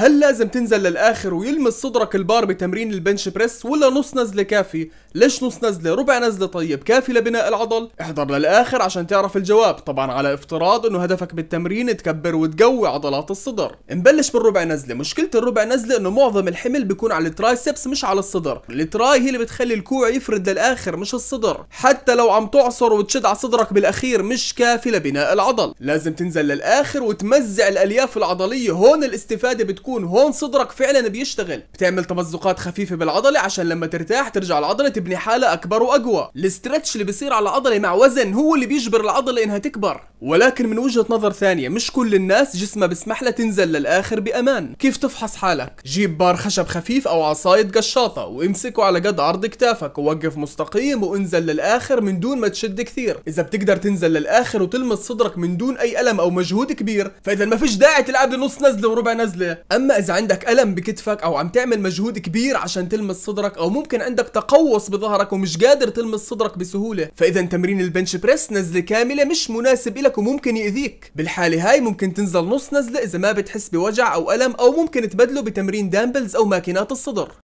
هل لازم تنزل للاخر ويلمس صدرك البار بتمرين البنش بريس ولا نص نزله كافي ليش نص نزله ربع نزله طيب كافي لبناء العضل احضر للاخر عشان تعرف الجواب طبعا على افتراض انه هدفك بالتمرين تكبر وتقوي عضلات الصدر نبلش بالربع نزله مشكله الربع نزله انه معظم الحمل بيكون على الترايسبس مش على الصدر التراي هي اللي بتخلي الكوع يفرد للاخر مش الصدر حتى لو عم تعصر وتشد على صدرك بالاخير مش كافي لبناء العضل لازم تنزل للاخر وتمزع الالياف العضليه هون الاستفاده بتكون بيكون هون صدرك فعلا بيشتغل بتعمل تمزقات خفيفه بالعضله عشان لما ترتاح ترجع العضله تبني حالها اكبر واقوى الاسترتش اللي بيصير على العضله مع وزن هو اللي بيجبر العضله انها تكبر ولكن من وجهة نظر ثانية مش كل الناس جسمها بسمح لها تنزل للآخر بأمان كيف تفحص حالك؟ جيب بار خشب خفيف أو عصاية قشاطة وامسكه على قد عرض كتافك ووقف مستقيم وانزل للآخر من دون ما تشد كثير إذا بتقدر تنزل للآخر وتلمس صدرك من دون أي ألم أو مجهود كبير فإذا ما فيش داعي تلعب لنص نزلة وربع نزلة أما إذا عندك ألم بكتفك أو عم تعمل مجهود كبير عشان تلمس صدرك أو ممكن عندك تقوس بظهرك ومش قادر تلمس صدرك بسهولة فإذا تمرين البنش بريس نزلة كاملة مش مناسب إلك لك وممكن يأذيك بالحالة هاي ممكن تنزل نص نزلة إذا ما بتحس بوجع أو ألم أو ممكن تبدله بتمرين دامبلز أو ماكينات الصدر